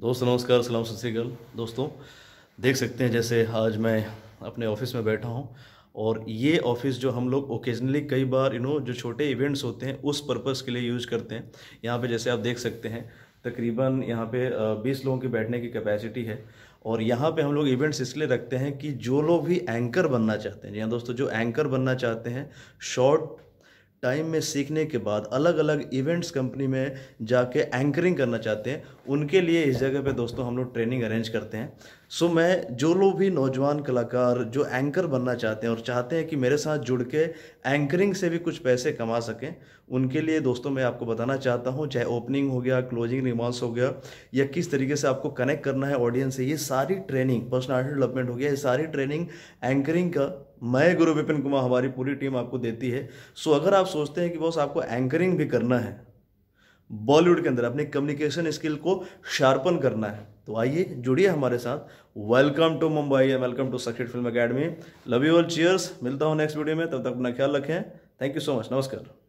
दोस्त नमस्कार सलाम सत श्रीकाल दोस्तों देख सकते हैं जैसे आज मैं अपने ऑफिस में बैठा हूँ और ये ऑफिस जो हम लोग ओकेजनली कई बार यू नो जो छोटे इवेंट्स होते हैं उस पर्पज़ के लिए यूज़ करते हैं यहाँ पे जैसे आप देख सकते हैं तकरीबन यहाँ पे 20 लोगों की बैठने की कैपेसिटी है और यहाँ पे हम लोग इवेंट्स इसलिए रखते हैं कि जो लोग भी एंकर बनना चाहते हैं जी हाँ दोस्तों जो एंकर बनना चाहते हैं शॉर्ट टाइम में सीखने के बाद अलग अलग इवेंट्स कंपनी में जाके एंकरिंग करना चाहते हैं उनके लिए इस जगह पे दोस्तों हम लोग ट्रेनिंग अरेंज करते हैं सो मैं जो लोग भी नौजवान कलाकार जो एंकर बनना चाहते हैं और चाहते हैं कि मेरे साथ जुड़ के एंकरिंग से भी कुछ पैसे कमा सकें उनके लिए दोस्तों मैं आपको बताना चाहता हूँ चाहे ओपनिंग हो गया क्लोजिंग रिमांस हो गया या किस तरीके से आपको कनेक्ट करना है ऑडियंस से ये सारी ट्रेनिंग पर्सनल डेवलपमेंट हो गया ये सारी ट्रेनिंग एंकरिंग का मैं गुरु विपिन कुमार हमारी पूरी टीम आपको देती है सो अगर आप सोचते हैं कि बॉस आपको एंकरिंग भी करना है बॉलीवुड के अंदर अपनी कम्युनिकेशन स्किल को शार्पन करना है तो आइए जुड़िए हमारे साथ welcome to Mumbai and welcome to सक्सेट film academy love you all cheers मिलता हूँ नेक्स्ट वीडियो में तब तक अपना ख्याल रखें थैंक यू सो मच नमस्कार